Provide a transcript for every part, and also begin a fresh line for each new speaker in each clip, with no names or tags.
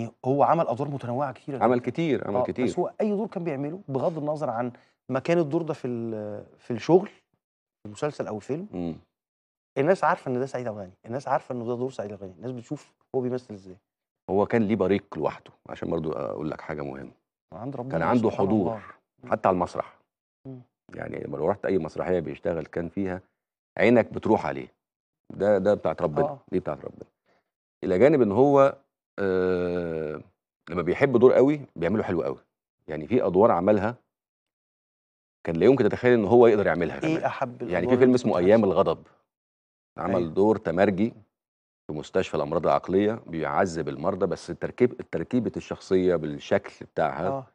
يعني هو عمل ادوار متنوعه كتير عمل كتير عمل آه كتير بس هو اي دور كان بيعمله بغض النظر عن مكان الدور ده في في الشغل في المسلسل او الفيلم الناس عارفه ان ده سعيد الغني الناس عارفه ان ده دور سعيد الغني الناس بتشوف هو بيمثل ازاي هو كان ليه بريق لوحده عشان برضو اقول لك حاجه مهمه عند ربنا كان عنده حضور الله. حتى على المسرح مم. يعني لما لو رحت اي مسرحيه بيشتغل كان فيها عينك بتروح عليه ده ده بتاعت ربنا آه. دي بتاعت ربنا الى جانب ان هو آه، لمّا بيحب دور قوي بيعمله حلو قوي يعني في أدوار عملها كان لا يمكن تتخيل إن هو يقدر يعملها إيه كمان، إيه أحَب يعني في فيلم اسمه اسمه أيام الغضب، عمل عمل أيوه. دور تمرجي في مستشفى الأمراض العقلية، بيعذّب المرضى بس التركيب تركيبة الشخصية بالشكل بتاعها آه.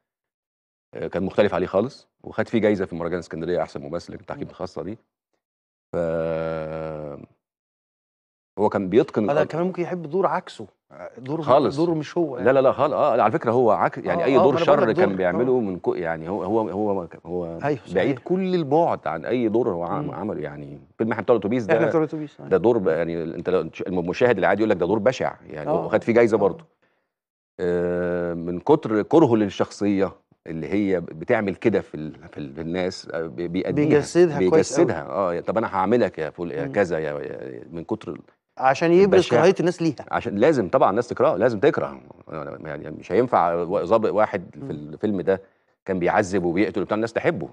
آه. كان مختلف عليه خالص، وخَد فيه جايزة في مهرجان إسكندرية أحسن ممثل في التحكيم الخاصة دي، ف هو كان بيتقن آه، كمان ممكن يحب دور عكسه. دوره خالص دوره مش هو يعني. لا لا يعني. لا خالص اه على فكره هو عك يعني آه اي آه، دور آه شر كان بيعمله من كو يعني هو هو هو هو أيوه بعيد كل البعد عن اي دور هو عمله يعني فيلم احنا بتوع الاتوبيس ده احنا بتوع الاتوبيس ده دور يعني انت المشاهد العادي يقول لك ده دور بشع يعني آه. وخد فيه جايزه آه. برضه آه من كتر كرهه للشخصيه اللي هي بتعمل كده في ال... في, ال... في الناس آه، بيأديها بيجسدها, بيجسدها كويس بيجسدها اه طب انا هعملك يا فل... كذا يا من كتر عشان يبرز كراهيه الناس ليها عشان لازم طبعا الناس تكرهه لازم تكره يعني مش هينفع ظابط واحد في الفيلم ده كان بيعذب وبيقتل وبتاع الناس تحبه